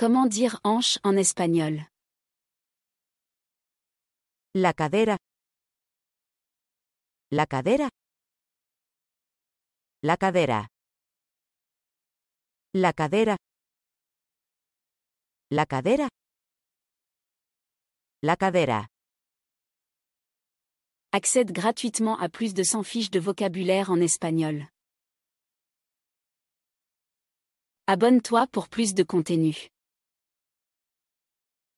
Comment dire hanche en espagnol La cadera. La cadera. La cadera. La cadera. La cadera. La cadera. Accède gratuitement à plus de 100 fiches de vocabulaire en espagnol. Abonne-toi pour plus de contenu.